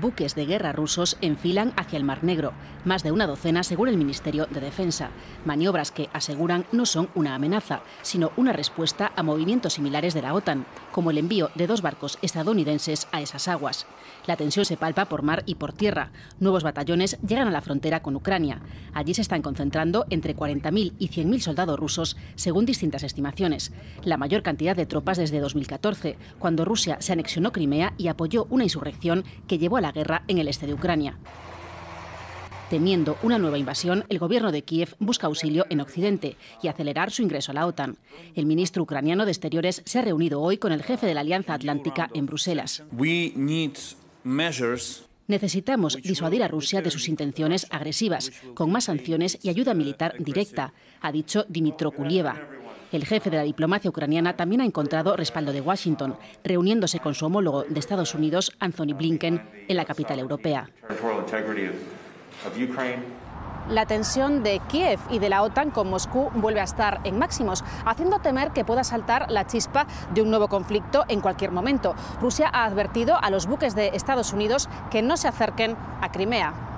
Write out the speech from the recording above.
buques de guerra rusos enfilan hacia el Mar Negro, más de una docena según el Ministerio de Defensa, maniobras que aseguran no son una amenaza, sino una respuesta a movimientos similares de la OTAN, como el envío de dos barcos estadounidenses a esas aguas. La tensión se palpa por mar y por tierra. Nuevos batallones llegan a la frontera con Ucrania. Allí se están concentrando entre 40.000 y 100.000 soldados rusos, según distintas estimaciones. La mayor cantidad de tropas desde 2014, cuando Rusia se anexionó Crimea y apoyó una insurrección que llevó a la guerra en el este de Ucrania. Temiendo una nueva invasión, el gobierno de Kiev busca auxilio en Occidente y acelerar su ingreso a la OTAN. El ministro ucraniano de Exteriores se ha reunido hoy con el jefe de la Alianza Atlántica en Bruselas. Necesitamos disuadir a Rusia de sus intenciones agresivas, con más sanciones y ayuda militar directa, ha dicho Dimitro Kulieva, el jefe de la diplomacia ucraniana también ha encontrado respaldo de Washington, reuniéndose con su homólogo de Estados Unidos, Anthony Blinken, en la capital europea. La tensión de Kiev y de la OTAN con Moscú vuelve a estar en máximos, haciendo temer que pueda saltar la chispa de un nuevo conflicto en cualquier momento. Rusia ha advertido a los buques de Estados Unidos que no se acerquen a Crimea.